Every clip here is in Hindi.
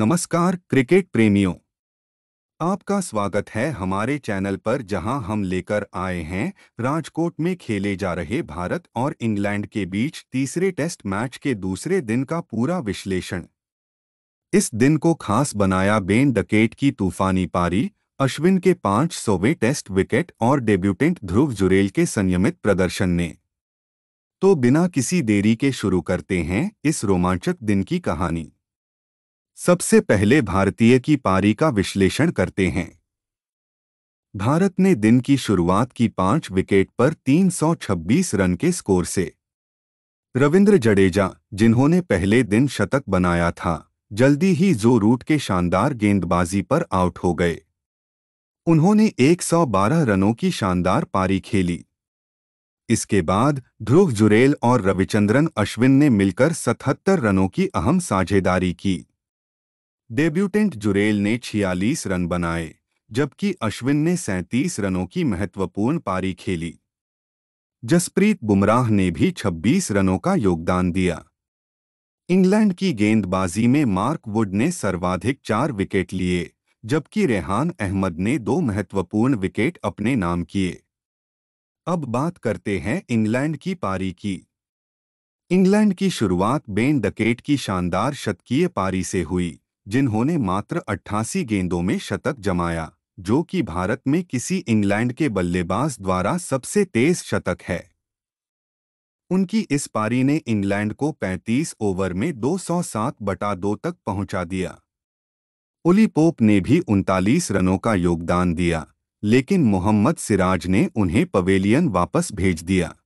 नमस्कार क्रिकेट प्रेमियों आपका स्वागत है हमारे चैनल पर जहां हम लेकर आए हैं राजकोट में खेले जा रहे भारत और इंग्लैंड के बीच तीसरे टेस्ट मैच के दूसरे दिन का पूरा विश्लेषण इस दिन को खास बनाया बेन डकेट की तूफानी पारी अश्विन के पांच सौवें टेस्ट विकेट और डेब्यूटेंट ध्रुव जुरेल के संयमित प्रदर्शन ने तो बिना किसी देरी के शुरू करते हैं इस रोमांचक दिन की कहानी सबसे पहले भारतीय की पारी का विश्लेषण करते हैं भारत ने दिन की शुरुआत की पांच विकेट पर 326 रन के स्कोर से रविंद्र जडेजा जिन्होंने पहले दिन शतक बनाया था जल्दी ही जो रूट के शानदार गेंदबाजी पर आउट हो गए उन्होंने 112 रनों की शानदार पारी खेली इसके बाद ध्रुव जुरेल और रविचंद्रन अश्विन ने मिलकर 77 रनों की अहम साझेदारी की डेब्यूटेंट जुरेल ने 46 रन बनाए जबकि अश्विन ने 37 रनों की महत्वपूर्ण पारी खेली जसप्रीत बुमराह ने भी 26 रनों का योगदान दिया इंग्लैंड की गेंदबाजी में मार्क वुड ने सर्वाधिक चार विकेट लिए जबकि रेहान अहमद ने दो महत्वपूर्ण विकेट अपने नाम किए अब बात करते हैं इंग्लैंड की पारी की इंग्लैंड की शुरुआत बेन डकेट की शानदार शतकीय पारी से हुई जिन्होंने मात्र 88 गेंदों में शतक जमाया जो कि भारत में किसी इंग्लैंड के बल्लेबाज द्वारा सबसे तेज शतक है उनकी इस पारी ने इंग्लैंड को 35 ओवर में 207 बटा दो तक पहुंचा दिया उली पोप ने भी उनतालीस रनों का योगदान दिया लेकिन मोहम्मद सिराज ने उन्हें पवेलियन वापस भेज दिया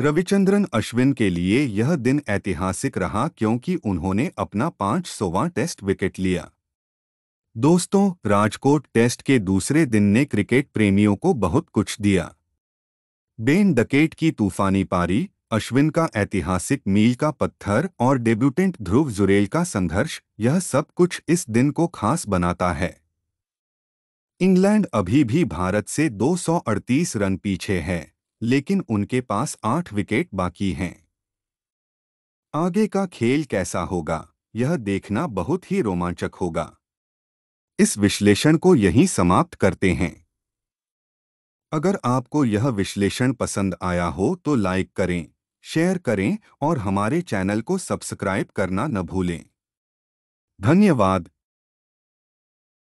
रविचंद्रन अश्विन के लिए यह दिन ऐतिहासिक रहा क्योंकि उन्होंने अपना पांच सौवा टेस्ट विकेट लिया दोस्तों राजकोट टेस्ट के दूसरे दिन ने क्रिकेट प्रेमियों को बहुत कुछ दिया बेन डकेट की तूफानी पारी अश्विन का ऐतिहासिक मील का पत्थर और डेब्यूटेंट ध्रुव जुरेल का संघर्ष यह सब कुछ इस दिन को खास बनाता है इंग्लैंड अभी भी भारत से 238 रन पीछे है लेकिन उनके पास आठ विकेट बाकी हैं आगे का खेल कैसा होगा यह देखना बहुत ही रोमांचक होगा इस विश्लेषण को यहीं समाप्त करते हैं अगर आपको यह विश्लेषण पसंद आया हो तो लाइक करें शेयर करें और हमारे चैनल को सब्सक्राइब करना न भूलें धन्यवाद